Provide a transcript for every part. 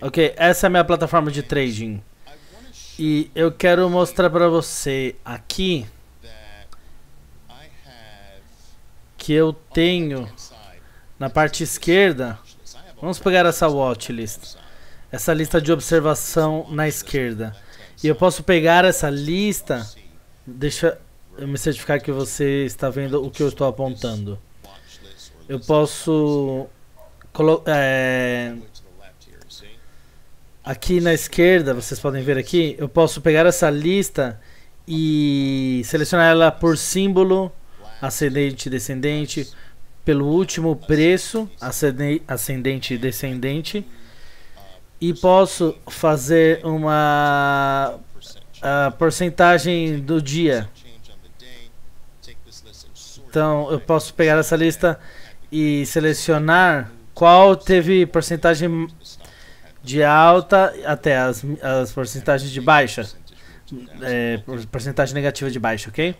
Ok, essa é a minha plataforma de trading. E eu quero mostrar para você aqui que eu tenho na parte esquerda. Vamos pegar essa watchlist, essa lista de observação na esquerda. E eu posso pegar essa lista. Deixa eu me certificar que você está vendo o que eu estou apontando. Eu posso é, Aqui na esquerda, vocês podem ver aqui, eu posso pegar essa lista e selecionar ela por símbolo, ascendente, descendente, pelo último preço, ascendente e descendente. E posso fazer uma a porcentagem do dia. Então eu posso pegar essa lista e selecionar qual teve porcentagem de alta até as, as porcentagens de baixa. É, porcentagem negativa de baixa, ok?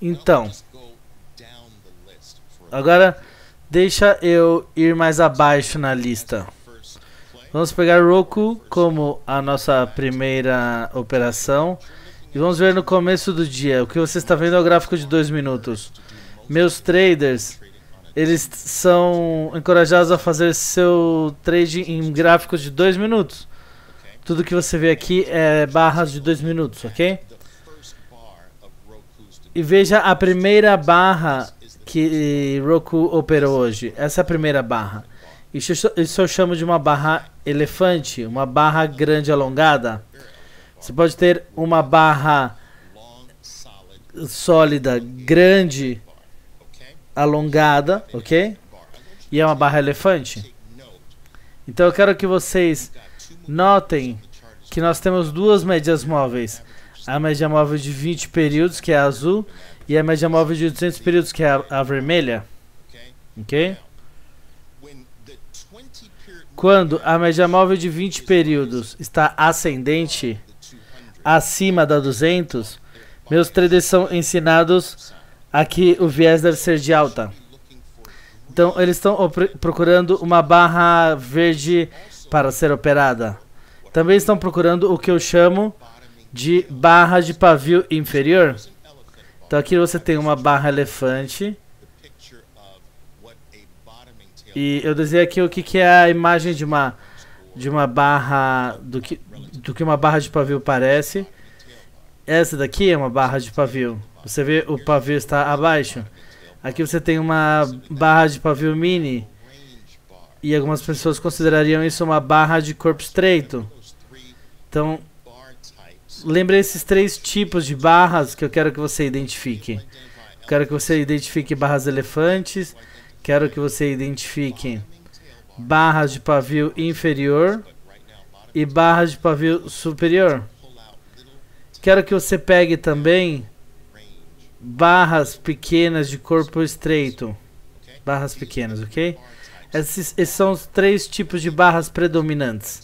Então. Agora, deixa eu ir mais abaixo na lista. Vamos pegar Roku como a nossa primeira operação. E vamos ver no começo do dia. O que você está vendo é o gráfico de 2 minutos. Meus traders eles são encorajados a fazer seu trade em gráficos de 2 minutos. Tudo que você vê aqui é barras de 2 minutos, ok? E veja a primeira barra que Roku operou hoje. Essa é a primeira barra. Isso, isso eu chamo de uma barra elefante, uma barra grande alongada. Você pode ter uma barra sólida, grande, alongada, ok? E é uma barra elefante. Então eu quero que vocês notem que nós temos duas médias móveis. A média móvel de 20 períodos, que é a azul, e a média móvel de 200 períodos, que é a, a vermelha. Ok? Quando a média móvel de 20 períodos está ascendente, acima da 200, meus traders são ensinados Aqui o viés deve ser de alta. Então eles estão procurando uma barra verde para ser operada. Também estão procurando o que eu chamo de barra de pavio inferior. Então aqui você tem uma barra elefante. E eu desenhei aqui o que, que é a imagem de uma de uma barra do que do que uma barra de pavio parece. Essa daqui é uma barra de pavio. Você vê o pavio está abaixo. Aqui você tem uma barra de pavio mini. E algumas pessoas considerariam isso uma barra de corpo estreito. Então, lembre esses três tipos de barras que eu quero que você identifique. Quero que você identifique barras elefantes. Quero que você identifique barras de pavio inferior e barras de pavio superior. Quero que você pegue também barras pequenas de corpo estreito. Barras pequenas, ok? Esses, esses são os três tipos de barras predominantes.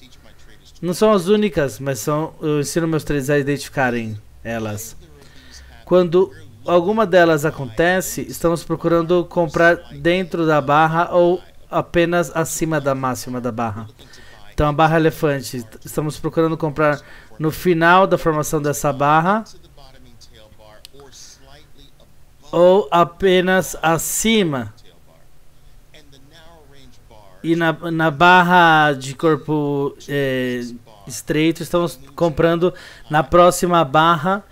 Não são as únicas, mas são, eu ensino meus três a identificarem elas. Quando alguma delas acontece, estamos procurando comprar dentro da barra ou apenas acima da máxima da barra. Então a barra elefante, estamos procurando comprar no final da formação dessa barra ou apenas acima. E na, na barra de corpo é, estreito, estamos comprando na próxima barra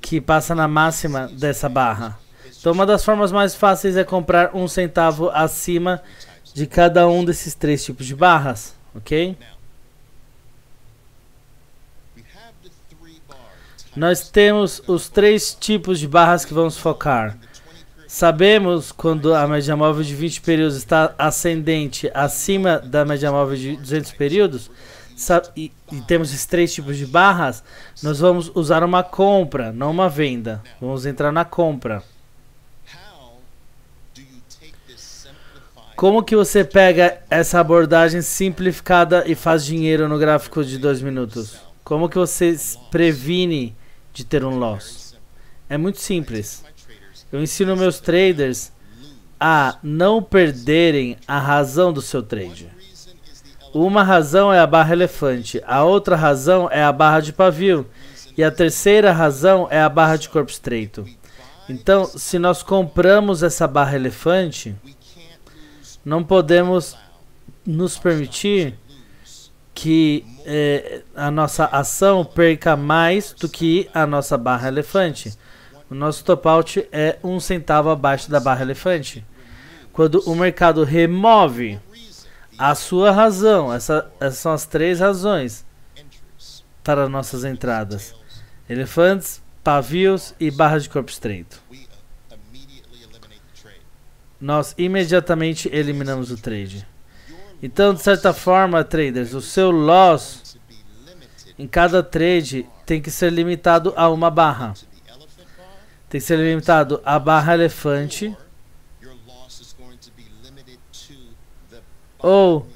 que passa na máxima dessa barra. Então, uma das formas mais fáceis é comprar um centavo acima de cada um desses três tipos de barras, ok? Nós temos os três tipos de barras que vamos focar. Sabemos quando a média móvel de 20 períodos está ascendente acima da média móvel de 200 períodos, e, temos esses três tipos de barras, nós vamos usar uma compra, não uma venda. Vamos entrar na compra. Como que você pega essa abordagem simplificada e faz dinheiro no gráfico de dois minutos? Como que você previne de ter um loss. É muito simples. Eu ensino meus traders a não perderem a razão do seu trade. Uma razão é a barra elefante, a outra razão é a barra de pavio e a terceira razão é a barra de corpo estreito. Então, se nós compramos essa barra elefante, não podemos nos permitir que eh, a nossa ação perca mais do que a nossa barra elefante. O nosso top out é um centavo abaixo da barra elefante. Quando o mercado remove a sua razão, essa, essas são as três razões para nossas entradas: elefantes, pavios e barras de corpo estreito. Nós imediatamente eliminamos o trade. Então, de certa forma, traders, o seu loss em cada trade tem que ser limitado a uma barra. Tem que ser limitado à barra elefante. Ou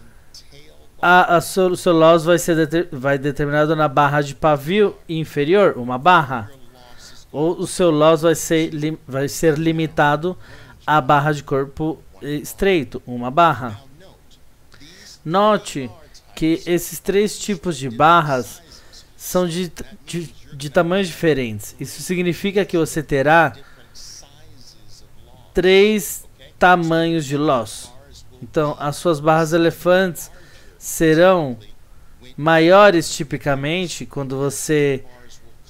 a, a seu, o seu loss vai ser deter, vai determinado na barra de pavio inferior, uma barra. Ou o seu loss vai ser, vai ser limitado à barra de corpo estreito, uma barra. Note que esses três tipos de barras são de, de, de tamanhos diferentes. Isso significa que você terá três tamanhos de loss. Então, as suas barras elefantes serão maiores tipicamente quando você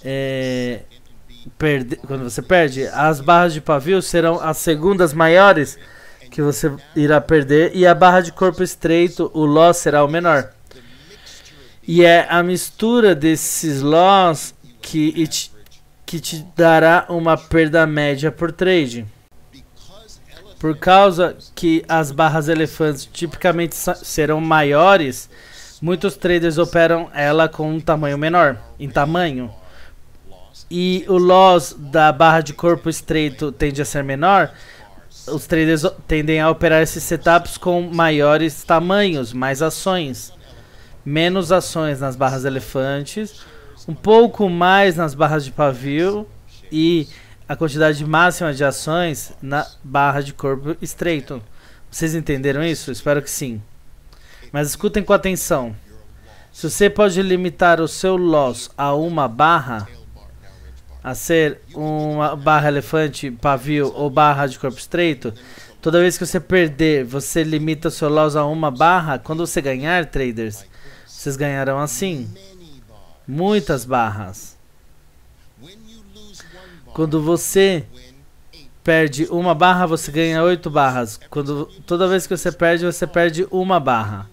é, perde, quando você perde. As barras de pavio serão as segundas maiores que você irá perder, e a barra de corpo estreito, o ló, será o menor. E é a mistura desses lós que, te, que te dará uma perda média por trade. Por causa que as barras elefantes tipicamente serão maiores, muitos traders operam ela com um tamanho menor, em tamanho. E o loss da barra de corpo estreito tende a ser menor, os traders tendem a operar esses setups com maiores tamanhos, mais ações, menos ações nas barras elefantes, um pouco mais nas barras de pavio e a quantidade máxima de ações na barra de corpo estreito. Vocês entenderam isso? Espero que sim. Mas escutem com atenção. Se você pode limitar o seu loss a uma barra, a ser uma barra elefante, pavio ou barra de corpo estreito, toda vez que você perder, você limita seu loss a uma barra. Quando você ganhar, traders, vocês ganharão assim. Muitas barras. Quando você perde uma barra, você ganha oito barras. Quando, toda vez que você perde, você perde uma barra.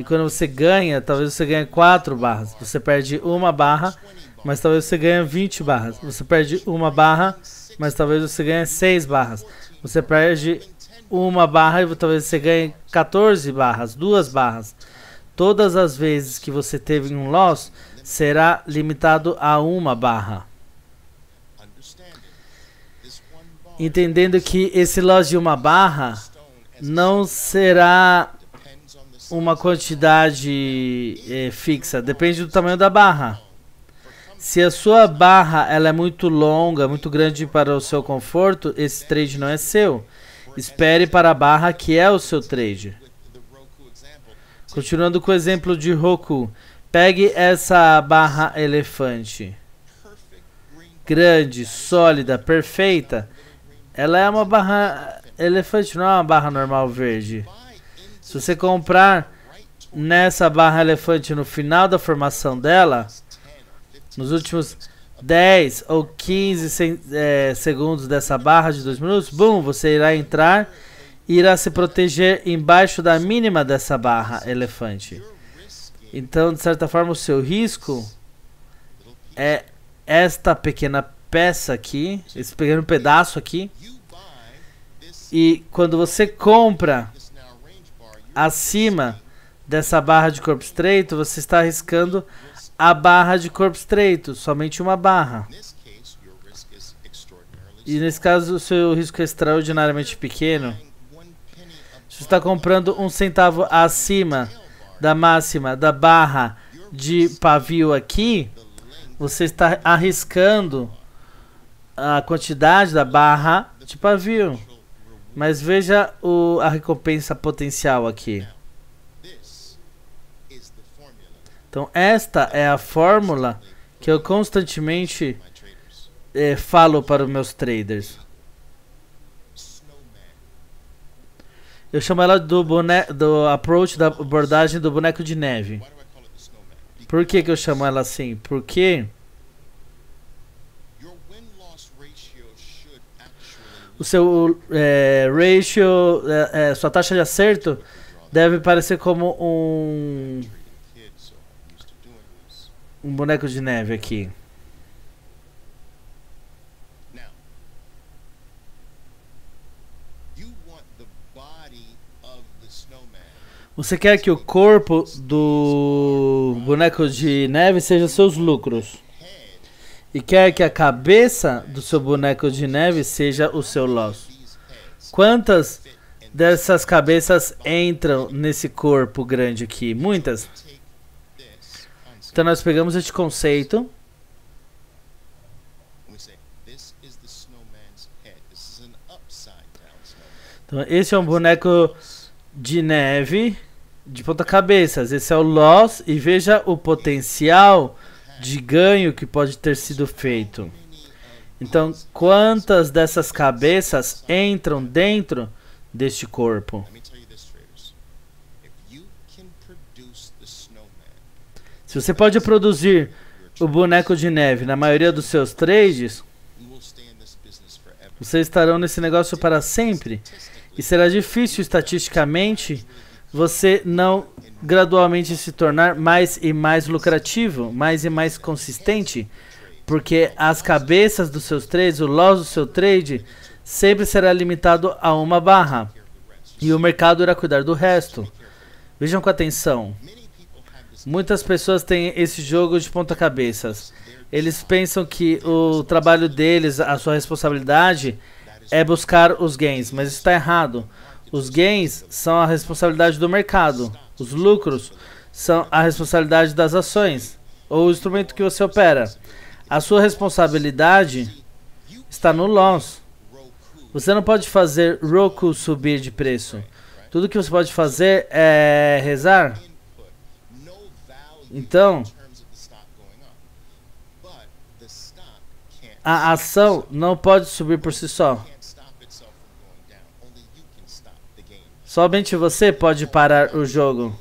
E quando você ganha, talvez você ganhe 4 barras. Você perde uma barra, mas talvez você ganhe 20 barras. Você perde uma barra, mas talvez você ganhe 6 barras. Você perde uma barra e talvez você ganhe 14 barras, duas barras. Todas as vezes que você teve um loss, será limitado a uma barra. Entendendo que esse loss de uma barra não será uma quantidade é, fixa, depende do tamanho da barra. Se a sua barra ela é muito longa, muito grande para o seu conforto, esse trade não é seu. Espere para a barra que é o seu trade. Continuando com o exemplo de Roku, pegue essa barra elefante. Grande, sólida, perfeita. Ela é uma barra elefante, não é uma barra normal verde. Se você comprar nessa barra elefante no final da formação dela, nos últimos 10 ou 15 é, segundos dessa barra de 2 minutos, boom, você irá entrar e irá se proteger embaixo da mínima dessa barra elefante. Então, de certa forma, o seu risco é esta pequena peça aqui, esse pequeno pedaço aqui. E quando você compra acima dessa barra de corpo estreito, você está arriscando a barra de corpo estreito, somente uma barra. E nesse caso, o seu risco é extraordinariamente pequeno. Se você está comprando um centavo acima da máxima da barra de pavio aqui, você está arriscando a quantidade da barra de pavio. Mas veja o, a recompensa potencial aqui. Então, esta é a fórmula que eu constantemente eh, falo para os meus traders. Eu chamo ela do, bone do approach da abordagem do boneco de neve. Por que, que eu chamo ela assim? Porque o seu é, ratio, é, é, sua taxa de acerto deve parecer como um um boneco de neve aqui. Você quer que o corpo do boneco de neve seja seus lucros e quer que a cabeça do seu boneco de neve seja o seu loss. Quantas dessas cabeças entram nesse corpo grande aqui? Muitas. Então nós pegamos este conceito Então, esse é um boneco de neve de ponta cabeças. Esse é o Loss e veja o potencial de ganho que pode ter sido feito. Então, quantas dessas cabeças entram dentro deste corpo? Se você pode produzir o boneco de neve na maioria dos seus trades, vocês estarão nesse negócio para sempre. E será difícil estatisticamente você não gradualmente se tornar mais e mais lucrativo, mais e mais consistente, porque as cabeças dos seus trades, o loss do seu trade, sempre será limitado a uma barra, e o mercado irá cuidar do resto. Vejam com atenção. Muitas pessoas têm esse jogo de ponta-cabeças. Eles pensam que o trabalho deles, a sua responsabilidade, é buscar os gains, mas isso está errado os gains são a responsabilidade do mercado. Os lucros são a responsabilidade das ações ou instrumento que você opera. A sua responsabilidade está no loss. Você não pode fazer Roku subir de preço. Tudo que você pode fazer é rezar. Então, a ação não pode subir por si só. Somente você pode parar o jogo.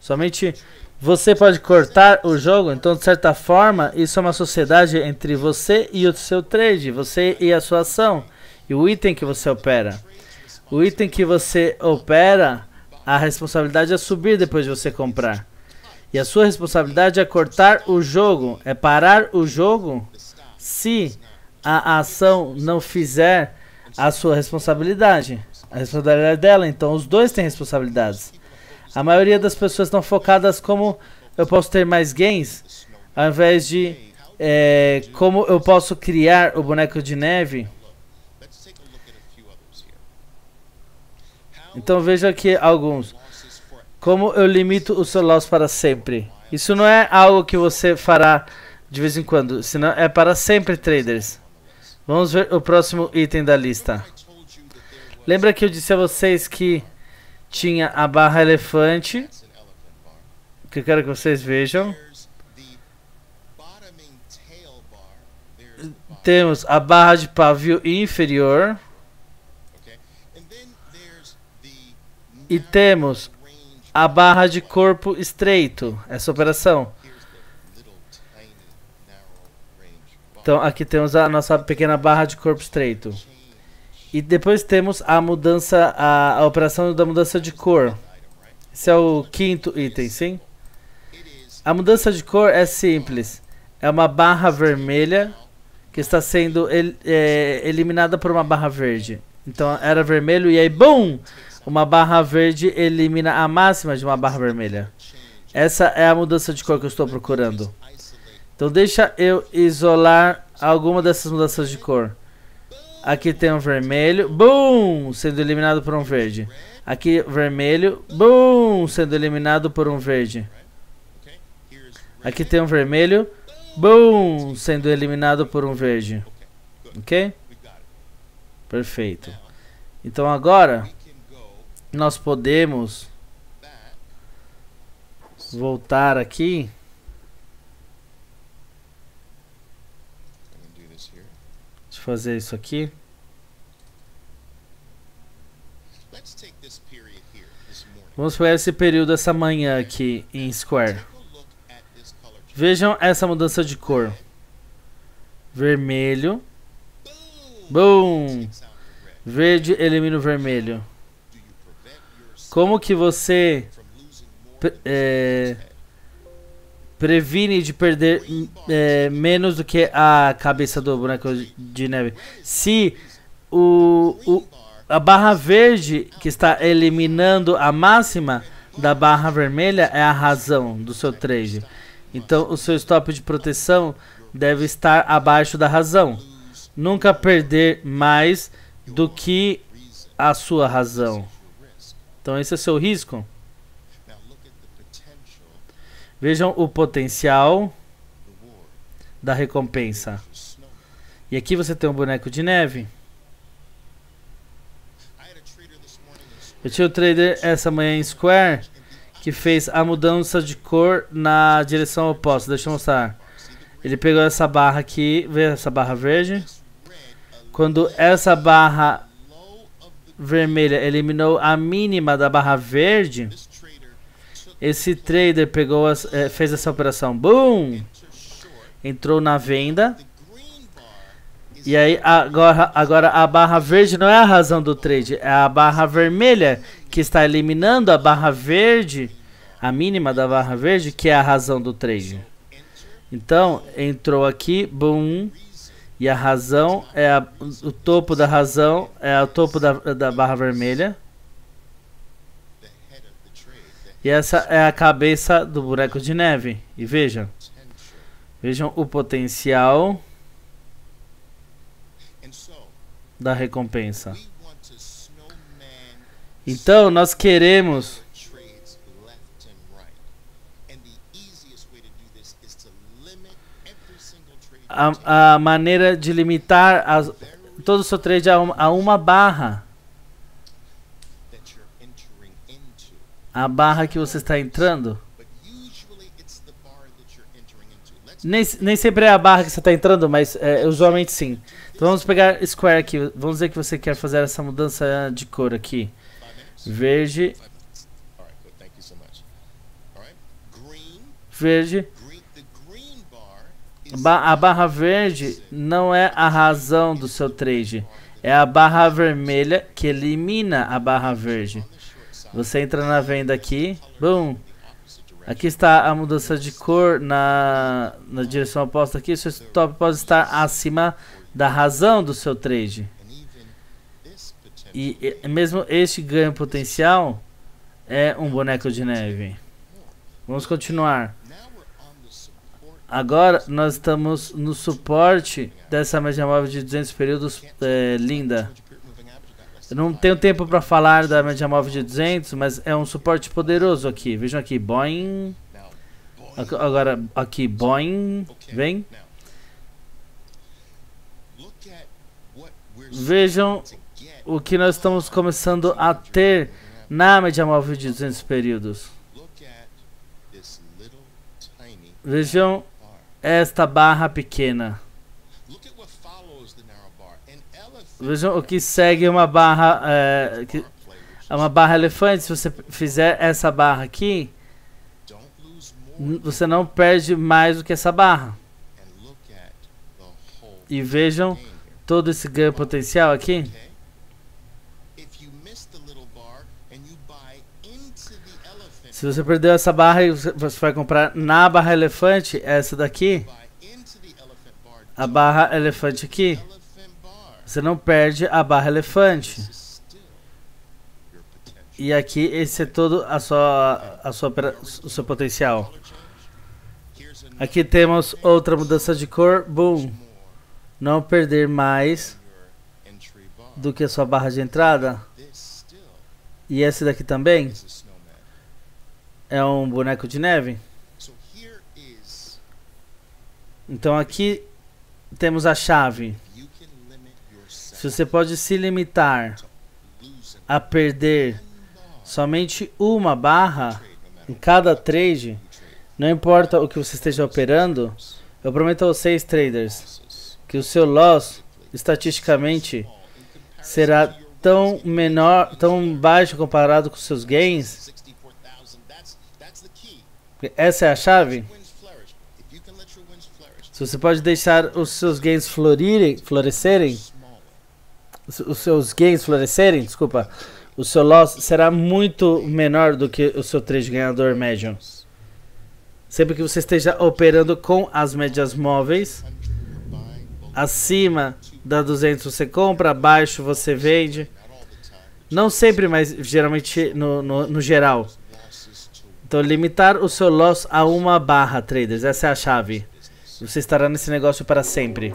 Somente você pode cortar o jogo. Então, de certa forma, isso é uma sociedade entre você e o seu trade, você e a sua ação, e o item que você opera. O item que você opera, a responsabilidade é subir depois de você comprar. E a sua responsabilidade é cortar o jogo, é parar o jogo se a ação não fizer a sua responsabilidade a responsabilidade dela, então os dois têm responsabilidades. A maioria das pessoas estão focadas como eu posso ter mais gains, ao invés de é, como eu posso criar o boneco de neve. Então veja aqui alguns. Como eu limito o seu loss para sempre. Isso não é algo que você fará de vez em quando, senão é para sempre, traders. Vamos ver o próximo item da lista. Lembra que eu disse a vocês que tinha a barra elefante? Que eu quero que vocês vejam. Temos a barra de pavio inferior. E temos a barra de corpo estreito. Essa operação. Então aqui temos a nossa pequena barra de corpo estreito. E depois temos a mudança, a, a operação da mudança de cor. Esse é o quinto item, sim? A mudança de cor é simples. É uma barra vermelha que está sendo el, é, eliminada por uma barra verde. Então era vermelho e aí, BUM! Uma barra verde elimina a máxima de uma barra vermelha. Essa é a mudança de cor que eu estou procurando. Então deixa eu isolar alguma dessas mudanças de cor. Aqui tem um vermelho. Boom! Sendo eliminado por um verde. Aqui vermelho. Boom! Sendo eliminado por um verde. Aqui tem um vermelho. Boom! Sendo eliminado por um verde. Ok? Perfeito. Então agora nós podemos voltar aqui fazer isso aqui. Vamos pegar esse período essa manhã aqui em Square. Vejam essa mudança de cor. Vermelho. Boom! Verde elimina o vermelho. Como que você é, Previne de perder é, menos do que a cabeça do boneco de neve. Se o, o, a barra verde que está eliminando a máxima da barra vermelha é a razão do seu trade. Então o seu stop de proteção deve estar abaixo da razão. Nunca perder mais do que a sua razão. Então esse é o seu risco. Vejam o potencial da recompensa. E aqui você tem um boneco de neve. Eu tinha um trader essa manhã em Square que fez a mudança de cor na direção oposta. Deixa eu mostrar. Ele pegou essa barra aqui, vê essa barra verde. Quando essa barra vermelha eliminou a mínima da barra verde, esse trader pegou as, é, fez essa operação. Boom! Entrou na venda. E aí agora, agora a barra verde não é a razão do trade, é a barra vermelha que está eliminando a barra verde, a mínima da barra verde, que é a razão do trade. Então, entrou aqui, boom, e a razão é a, o topo da razão, é o topo da, da barra vermelha. E essa é a cabeça do boneco de neve. E vejam. Vejam o potencial da recompensa. Então, nós queremos a, a maneira de limitar as, todo o seu trade a uma, a uma barra. a barra que você está entrando. Nem, nem sempre é a barra que você está entrando, mas é, usualmente sim. Então vamos pegar Square aqui. Vamos dizer que você quer fazer essa mudança de cor aqui. Verde. Verde. Ba a barra verde não é a razão do seu trade. É a barra vermelha que elimina a barra verde. Você entra na venda aqui, bum. Aqui está a mudança de cor na, na direção oposta aqui. Seu stop pode estar acima da razão do seu trade. E, e mesmo este ganho potencial é um boneco de neve. Vamos continuar. Agora nós estamos no suporte dessa média móvel de 200 períodos é, linda. Eu não tenho tempo para falar da média móvel de 200, mas é um suporte poderoso aqui. Vejam aqui, boing. Agora aqui, boing. Vem. Vejam o que nós estamos começando a ter na média móvel de 200 períodos. Vejam esta barra pequena. Vejam o que segue uma barra. É, que, é uma barra elefante. Se você fizer essa barra aqui, você não perde mais do que essa barra. E vejam todo esse ganho potencial aqui. Se você perdeu essa barra e você vai comprar na barra elefante, essa daqui, a barra elefante aqui, você não perde a barra elefante. E aqui esse é todo a sua, a sua, o seu potencial. Aqui temos outra mudança de cor. Boom. Não perder mais do que a sua barra de entrada. E esse daqui também é um boneco de neve. Então aqui temos a chave. Se você pode se limitar a perder somente uma barra em cada trade, não importa o que você esteja operando, eu prometo a vocês, traders, que o seu loss estatisticamente será tão menor, tão baixo comparado com seus gains. Essa é a chave. Se você pode deixar os seus gains florirem, florescerem, os seus gains florescerem, desculpa, o seu loss será muito menor do que o seu trade ganhador médio. Sempre que você esteja operando com as médias móveis, acima da 200 você compra, abaixo você vende. Não sempre, mas geralmente no, no, no geral. Então, limitar o seu loss a uma barra, traders. Essa é a chave. Você estará nesse negócio para sempre.